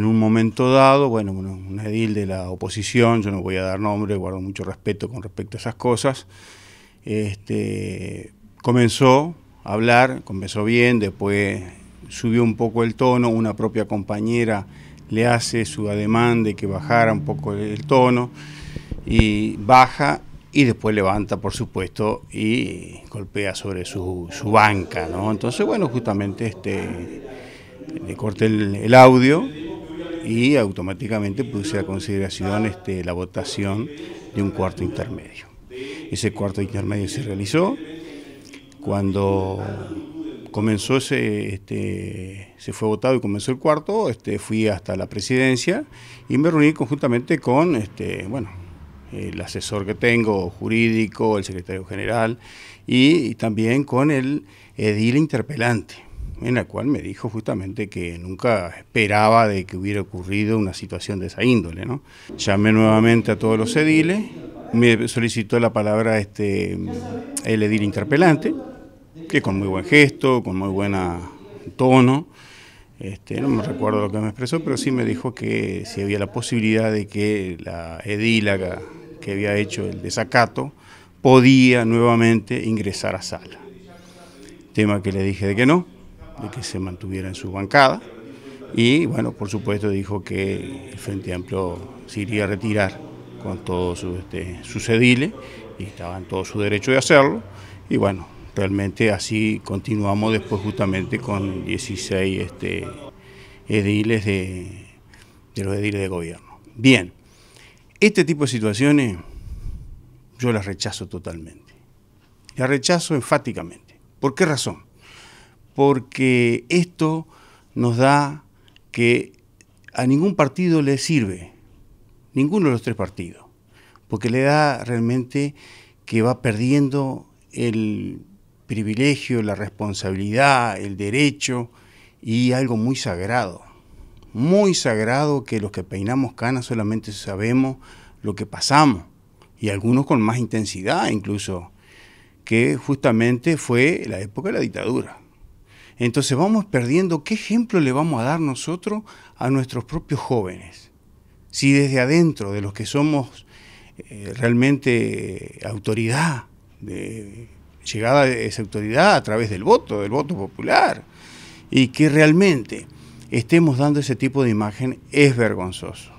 en un momento dado, bueno, un edil de la oposición, yo no voy a dar nombre, guardo mucho respeto con respecto a esas cosas, este, comenzó a hablar, comenzó bien, después subió un poco el tono, una propia compañera le hace su ademán de que bajara un poco el tono, y baja y después levanta, por supuesto, y golpea sobre su, banca, ¿no? Entonces, bueno, justamente este, le corté el audio y automáticamente puse a consideración este, la votación de un cuarto intermedio. Ese cuarto intermedio se realizó. Cuando comenzó ese, este, se fue votado y comenzó el cuarto, este, fui hasta la presidencia y me reuní conjuntamente con, este, bueno, el asesor que tengo, jurídico, el secretario general, y, y también con el edil interpelante en la cual me dijo justamente que nunca esperaba de que hubiera ocurrido una situación de esa índole. ¿no? Llamé nuevamente a todos los ediles, me solicitó la palabra este, el edil interpelante, que con muy buen gesto, con muy buen ah, tono, este, no me recuerdo lo que me expresó, pero sí me dijo que si había la posibilidad de que la edílaga que había hecho el desacato podía nuevamente ingresar a sala. Tema que le dije de que no, de que se mantuviera en su bancada y bueno, por supuesto dijo que el Frente Amplio se iría a retirar con todos sus este, ediles, y estaban en todo su derecho de hacerlo y bueno, realmente así continuamos después justamente con 16 este, ediles de, de los ediles de gobierno. Bien, este tipo de situaciones yo las rechazo totalmente, las rechazo enfáticamente. ¿Por qué razón? porque esto nos da que a ningún partido le sirve, ninguno de los tres partidos, porque le da realmente que va perdiendo el privilegio, la responsabilidad, el derecho y algo muy sagrado, muy sagrado que los que peinamos canas solamente sabemos lo que pasamos y algunos con más intensidad incluso, que justamente fue la época de la dictadura. Entonces vamos perdiendo qué ejemplo le vamos a dar nosotros a nuestros propios jóvenes. Si desde adentro, de los que somos eh, realmente autoridad, llegada de esa autoridad a través del voto, del voto popular, y que realmente estemos dando ese tipo de imagen es vergonzoso.